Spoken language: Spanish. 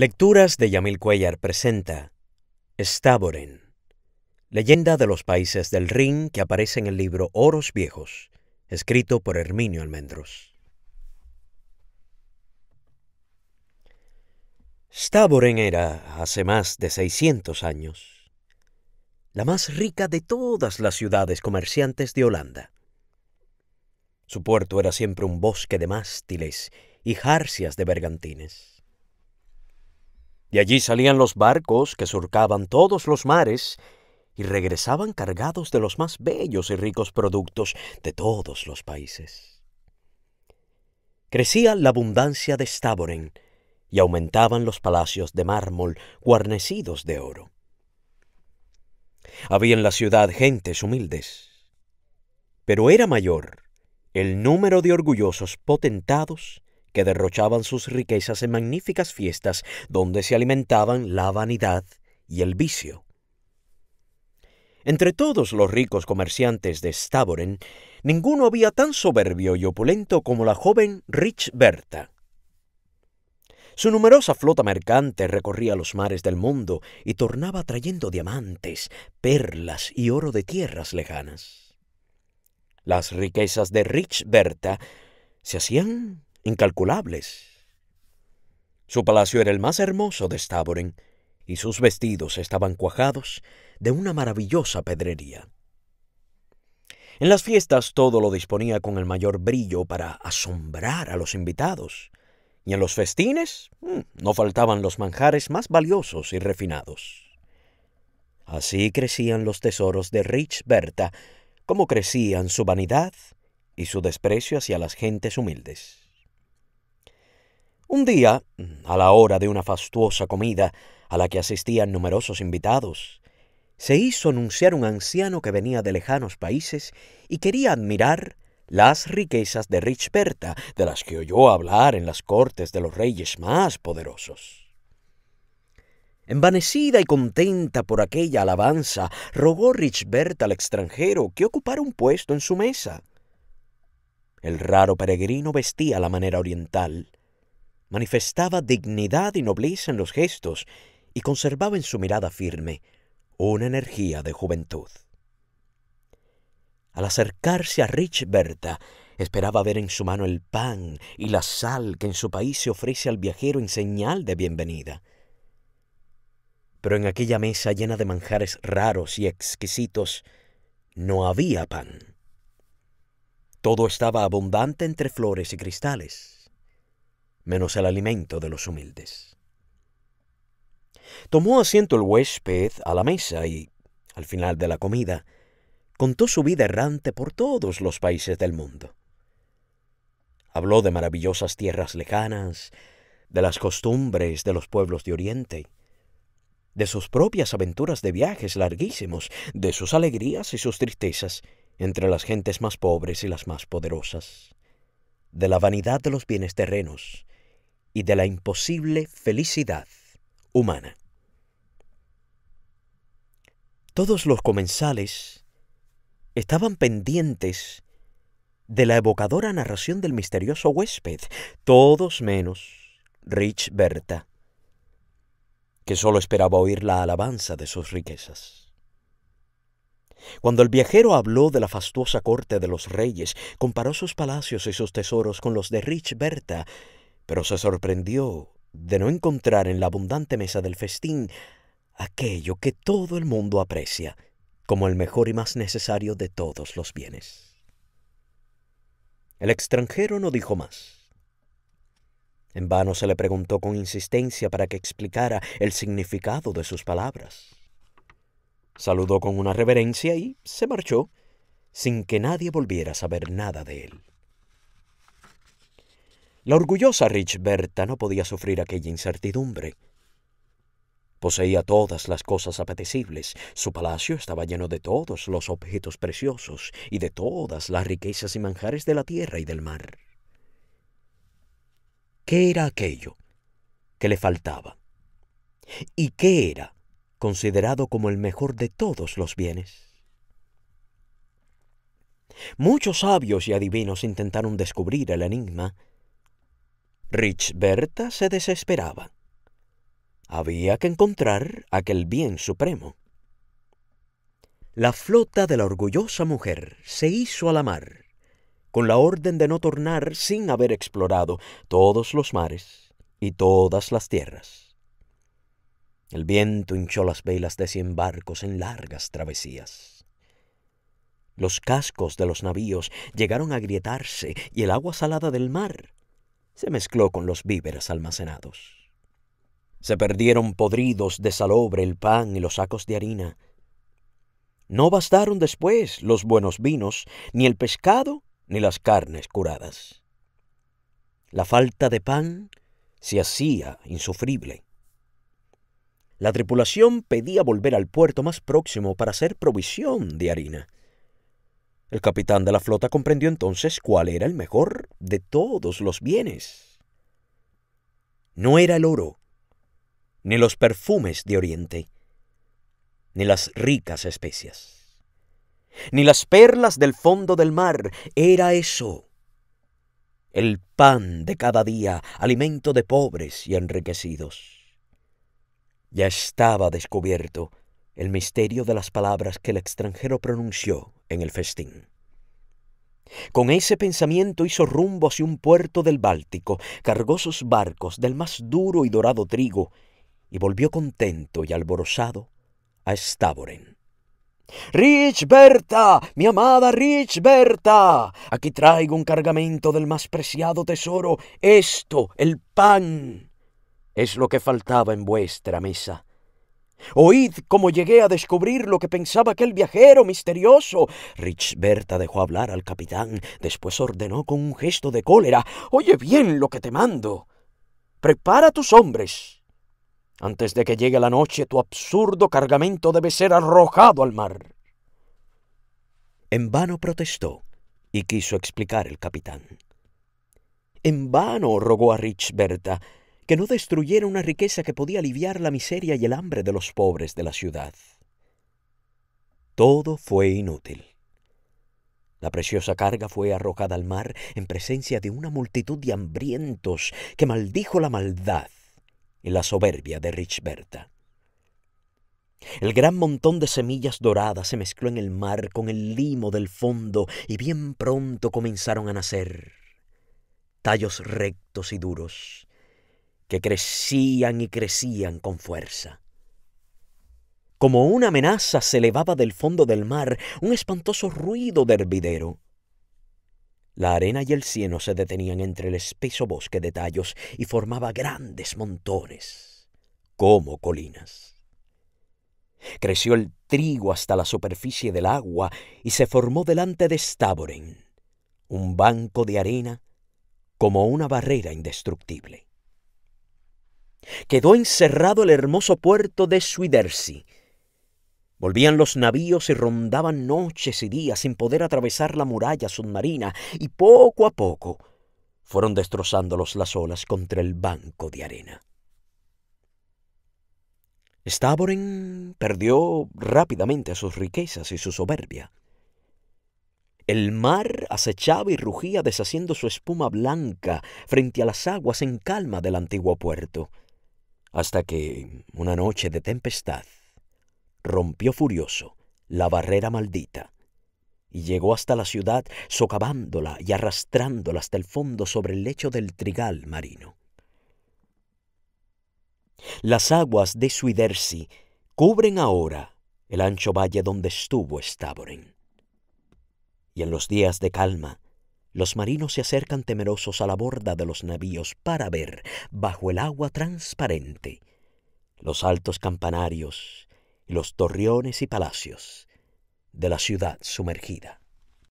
Lecturas de Yamil Cuellar presenta Stavoren leyenda de los países del Rin que aparece en el libro Oros Viejos, escrito por Herminio Almendros. Stavoren era, hace más de 600 años, la más rica de todas las ciudades comerciantes de Holanda. Su puerto era siempre un bosque de mástiles y jarcias de bergantines. De allí salían los barcos que surcaban todos los mares y regresaban cargados de los más bellos y ricos productos de todos los países. Crecía la abundancia de Stavoren y aumentaban los palacios de mármol guarnecidos de oro. Había en la ciudad gentes humildes, pero era mayor el número de orgullosos potentados que derrochaban sus riquezas en magníficas fiestas donde se alimentaban la vanidad y el vicio. Entre todos los ricos comerciantes de Stavoren, ninguno había tan soberbio y opulento como la joven Rich Berta. Su numerosa flota mercante recorría los mares del mundo y tornaba trayendo diamantes, perlas y oro de tierras lejanas. Las riquezas de Rich Berta se hacían incalculables. Su palacio era el más hermoso de Stavoren, y sus vestidos estaban cuajados de una maravillosa pedrería. En las fiestas todo lo disponía con el mayor brillo para asombrar a los invitados, y en los festines mm, no faltaban los manjares más valiosos y refinados. Así crecían los tesoros de Rich Berta, como crecían su vanidad y su desprecio hacia las gentes humildes. Un día, a la hora de una fastuosa comida a la que asistían numerosos invitados, se hizo anunciar un anciano que venía de lejanos países y quería admirar las riquezas de Richberta, de las que oyó hablar en las cortes de los reyes más poderosos. Envanecida y contenta por aquella alabanza, rogó Richberta al extranjero que ocupara un puesto en su mesa. El raro peregrino vestía la manera oriental, manifestaba dignidad y nobleza en los gestos y conservaba en su mirada firme una energía de juventud. Al acercarse a Rich Berta, esperaba ver en su mano el pan y la sal que en su país se ofrece al viajero en señal de bienvenida. Pero en aquella mesa llena de manjares raros y exquisitos no había pan. Todo estaba abundante entre flores y cristales menos el alimento de los humildes. Tomó asiento el huésped a la mesa y, al final de la comida, contó su vida errante por todos los países del mundo. Habló de maravillosas tierras lejanas, de las costumbres de los pueblos de Oriente, de sus propias aventuras de viajes larguísimos, de sus alegrías y sus tristezas entre las gentes más pobres y las más poderosas, de la vanidad de los bienes terrenos, y de la imposible felicidad humana. Todos los comensales estaban pendientes de la evocadora narración del misterioso huésped, todos menos Rich Berta, que solo esperaba oír la alabanza de sus riquezas. Cuando el viajero habló de la fastuosa corte de los reyes, comparó sus palacios y sus tesoros con los de Rich Berta, pero se sorprendió de no encontrar en la abundante mesa del festín aquello que todo el mundo aprecia como el mejor y más necesario de todos los bienes. El extranjero no dijo más. En vano se le preguntó con insistencia para que explicara el significado de sus palabras. Saludó con una reverencia y se marchó, sin que nadie volviera a saber nada de él. La orgullosa Richberta no podía sufrir aquella incertidumbre. Poseía todas las cosas apetecibles, su palacio estaba lleno de todos los objetos preciosos y de todas las riquezas y manjares de la tierra y del mar. ¿Qué era aquello que le faltaba? ¿Y qué era considerado como el mejor de todos los bienes? Muchos sabios y adivinos intentaron descubrir el enigma, Rich Berta se desesperaba. Había que encontrar aquel bien supremo. La flota de la orgullosa mujer se hizo a la mar, con la orden de no tornar sin haber explorado todos los mares y todas las tierras. El viento hinchó las velas de cien barcos en largas travesías. Los cascos de los navíos llegaron a agrietarse y el agua salada del mar se mezcló con los víveres almacenados. Se perdieron podridos de salobre el pan y los sacos de harina. No bastaron después los buenos vinos, ni el pescado, ni las carnes curadas. La falta de pan se hacía insufrible. La tripulación pedía volver al puerto más próximo para hacer provisión de harina. El capitán de la flota comprendió entonces cuál era el mejor de todos los bienes. No era el oro, ni los perfumes de Oriente, ni las ricas especias, ni las perlas del fondo del mar, era eso. El pan de cada día, alimento de pobres y enriquecidos. Ya estaba descubierto el misterio de las palabras que el extranjero pronunció en el festín. Con ese pensamiento hizo rumbo hacia un puerto del Báltico, cargó sus barcos del más duro y dorado trigo, y volvió contento y alborozado a Stavoren. Rich Berta, mi amada Rich Berta, aquí traigo un cargamento del más preciado tesoro, esto, el pan, es lo que faltaba en vuestra mesa. Oíd cómo llegué a descubrir lo que pensaba aquel viajero misterioso. Richberta dejó hablar al capitán, después ordenó con un gesto de cólera Oye bien lo que te mando. Prepara tus hombres. Antes de que llegue la noche, tu absurdo cargamento debe ser arrojado al mar. En vano protestó y quiso explicar el capitán. En vano rogó a Richberta que no destruyera una riqueza que podía aliviar la miseria y el hambre de los pobres de la ciudad. Todo fue inútil. La preciosa carga fue arrojada al mar en presencia de una multitud de hambrientos que maldijo la maldad y la soberbia de Richberta. El gran montón de semillas doradas se mezcló en el mar con el limo del fondo y bien pronto comenzaron a nacer tallos rectos y duros, que crecían y crecían con fuerza. Como una amenaza se elevaba del fondo del mar un espantoso ruido de hervidero. La arena y el cieno se detenían entre el espeso bosque de tallos y formaba grandes montones, como colinas. Creció el trigo hasta la superficie del agua y se formó delante de Stavoren un banco de arena como una barrera indestructible. Quedó encerrado el hermoso puerto de Suidersi. Volvían los navíos y rondaban noches y días sin poder atravesar la muralla submarina y poco a poco fueron destrozándolos las olas contra el banco de arena. Stavoren perdió rápidamente sus riquezas y su soberbia. El mar acechaba y rugía deshaciendo su espuma blanca frente a las aguas en calma del antiguo puerto hasta que, una noche de tempestad, rompió furioso la barrera maldita y llegó hasta la ciudad socavándola y arrastrándola hasta el fondo sobre el lecho del trigal marino. Las aguas de Suidersi cubren ahora el ancho valle donde estuvo Stavoren, Y en los días de calma, los marinos se acercan temerosos a la borda de los navíos para ver, bajo el agua transparente, los altos campanarios y los torreones y palacios de la ciudad sumergida.